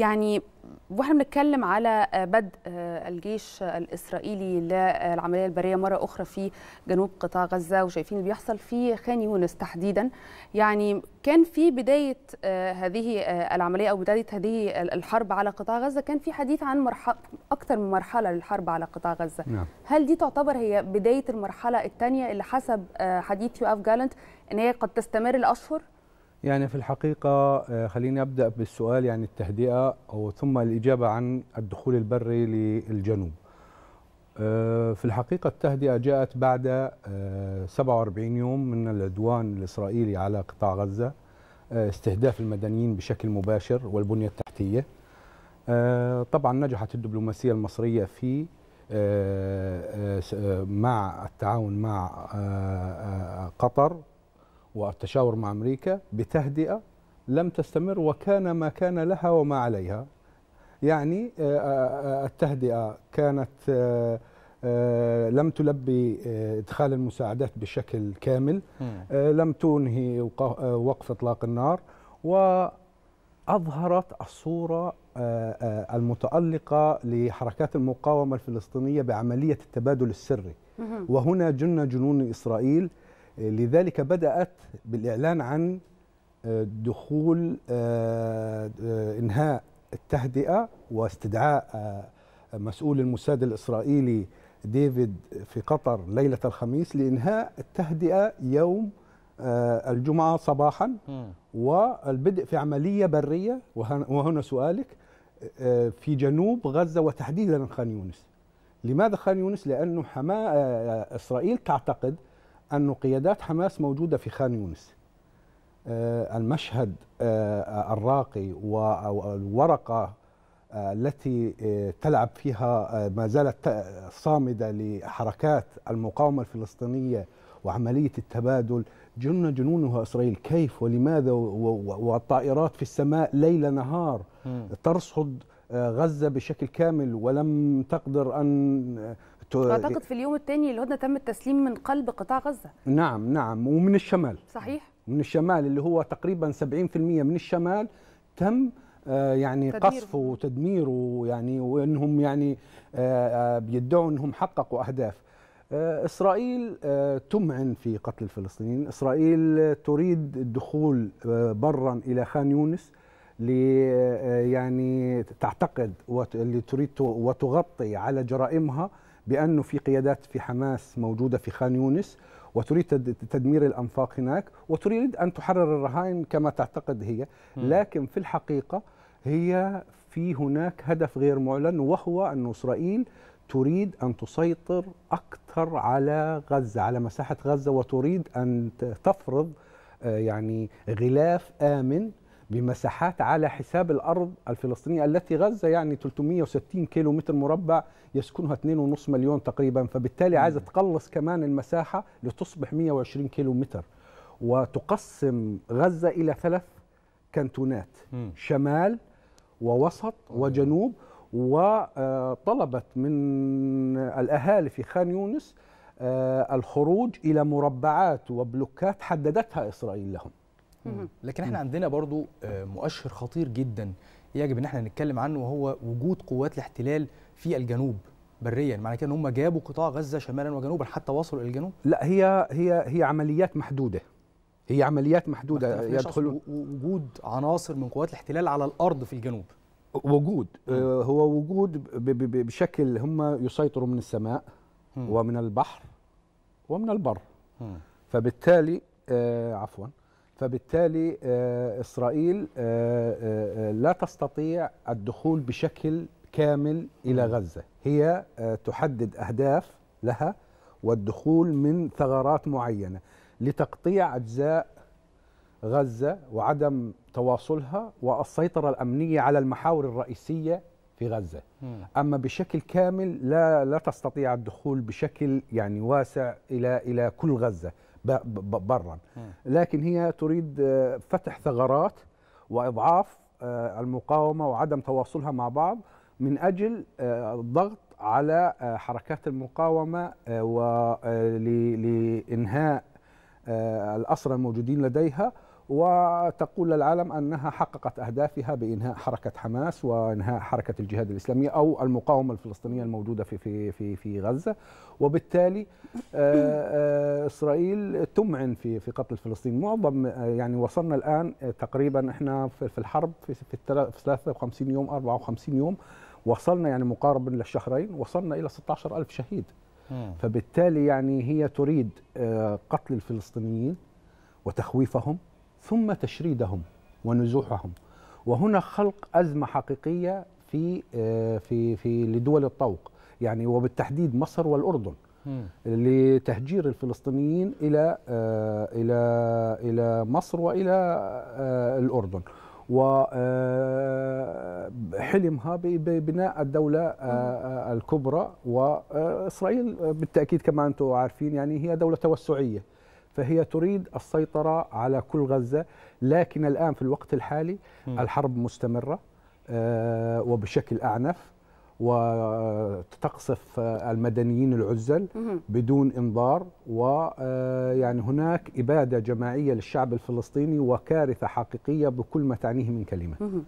يعني واحنا بنتكلم على آه، بدء آه، الجيش الاسرائيلي للعمليه البريه مره اخرى في جنوب قطاع غزه وشايفين اللي بيحصل في خان يونس تحديدا يعني كان في بدايه آه، هذه العمليه او بدايه هذه الحرب على قطاع غزه كان في حديث عن مرحله اكثر من مرحله للحرب على قطاع غزه نعم. هل دي تعتبر هي بدايه المرحله الثانيه اللي حسب حديث يو اف جالنت ان هي قد تستمر لاشهر يعني في الحقيقة آه، خليني أبدأ بالسؤال يعني التهدئة ثم الإجابة عن الدخول البري للجنوب آه، في الحقيقة التهدئة جاءت بعد 47 آه، يوم من العدوان الإسرائيلي على قطاع غزة استهداف المدنيين بشكل مباشر والبنية التحتية طبعا نجحت الدبلوماسية المصرية في مع التعاون مع قطر والتشاور مع أمريكا بتهدئة لم تستمر وكان ما كان لها وما عليها يعني آه، آه، آه، التهدئة كانت لم تلبي إدخال المساعدات بشكل كامل لم تنهي وقف إطلاق النار وأظهرت الصورة المتألقة لحركات المقاومة الفلسطينية بعملية التبادل السري وهنا جن جنون إسرائيل لذلك بدأت بالإعلان عن آه، دخول آه، آه، إنهاء التهدئة واستدعاء مسؤول الموساد الإسرائيلي ديفيد في قطر ليلة الخميس لإنهاء التهدئة يوم الجمعة صباحا والبدء في عملية برية وهنا سؤالك في جنوب غزة وتحديدا خان يونس لماذا خان يونس؟ لأنه حما إسرائيل تعتقد أن قيادات حماس موجودة في خان يونس آه، المشهد آه، الراقي والورقة آه، التي تلعب فيها ما زالت صامدة لحركات المقاومة الفلسطينية وعملية التبادل جن جنونها إسرائيل كيف ولماذا والطائرات في السماء ليل نهار ترصد غزة بشكل كامل ولم تقدر أن اعتقد في اليوم الثاني الهدنه تم التسليم من قلب قطاع غزه نعم نعم ومن الشمال صحيح من الشمال اللي هو تقريبا 70% من الشمال تم آه، يعني قصفه وتدميره يعني وانهم يعني آه، آه، بيدعوا انهم حققوا اهداف اسرائيل تمعن في قتل الفلسطينيين اسرائيل تريد الدخول برا الى خان يونس لي يعني تعتقد وتريد وتغطي على جرائمها بأنه في قيادات في حماس موجودة في خان يونس وتريد تدمير الأنفاق هناك وتريد أن تحرر الرهائن كما تعتقد هي لكن في الحقيقة هي في هناك هدف غير معلن وهو أن إسرائيل تريد أن تسيطر أكثر على غزة على مساحة غزة وتريد أن تفرض آه، يعني غلاف آمن بمساحات على حساب الأرض الفلسطينية التي غزة يعني 360 كيلو متر مربع يسكنها 2.5 مليون تقريبا فبالتالي عايزة تقلص كمان المساحة لتصبح 120 كيلو متر وتقسم غزة إلى ثلاث كانتونات شمال ووسط وجنوب وطلبت من الأهالي في خان يونس آه، الخروج إلى مربعات وبلوكات حددتها إسرائيل لهم لكن احنا عندنا برضو آه، مؤشر خطير جدا يجب ان احنا نتكلم عنه وهو وجود قوات الاحتلال في الجنوب بريا معنى كده ان هم جابوا قطاع غزه شمالا وجنوبا حتى وصلوا الى الجنوب لا هي هي هي عمليات محدوده هي عمليات محدوده يدخل وجود عناصر من قوات الاحتلال على الارض في الجنوب وجود آه، هو وجود بشكل هم يسيطروا من السماء ومن البحر ومن البر فبالتالي آه، عفوا فبالتالي آه، إسرائيل آه، آه، لا تستطيع الدخول بشكل كامل إلى غزة هي تحدد أهداف لها والدخول من ثغرات معينة لتقطيع أجزاء غزة وعدم تواصلها والسيطرة الأمنية على المحاور الرئيسية في غزة أما بشكل كامل لا لا تستطيع الدخول بشكل يعني واسع إلى إلى كل غزة برا لكن هي تريد آه، فتح ثغرات واضعاف آه، المقاومه وعدم تواصلها مع بعض من اجل الضغط آه، على حركات المقاومه ولانهاء الاسرى الموجودين لديها وتقول للعالم أنها حققت أهدافها بإنهاء حركة حماس وإنهاء حركة الجهاد الإسلامي أو المقاومة الفلسطينية الموجودة في في في في غزة وبالتالي آه، آه، إسرائيل تمعن في في قتل الفلسطينيين معظم آه، يعني وصلنا الآن تقريبا إحنا في الحرب في في 53 يوم 54 يوم وصلنا يعني مقاربا للشهرين وصلنا إلى 16000 شهيد فبالتالي يعني هي تريد قتل الفلسطينيين وتخويفهم ثم تشريدهم ونزوحهم وهنا خلق أزمة حقيقية في آه، في في لدول الطوق يعني وبالتحديد مصر والأردن لتهجير الفلسطينيين إلى آه، إلى إلى مصر وإلى آه، الأردن وحلمها ببناء الدولة الكبرى وإسرائيل بالتأكيد كما أنتم عارفين يعني هي دولة توسعية فهي تريد السيطرة على كل غزة لكن الآن في الوقت الحالي الحرب مستمرة آه، وبشكل أعنف وتقصف آه، المدنيين العزل بدون انظار ويعني آه، هناك اباده جماعيه للشعب الفلسطيني وكارثه حقيقيه بكل ما تعنيه من كلمه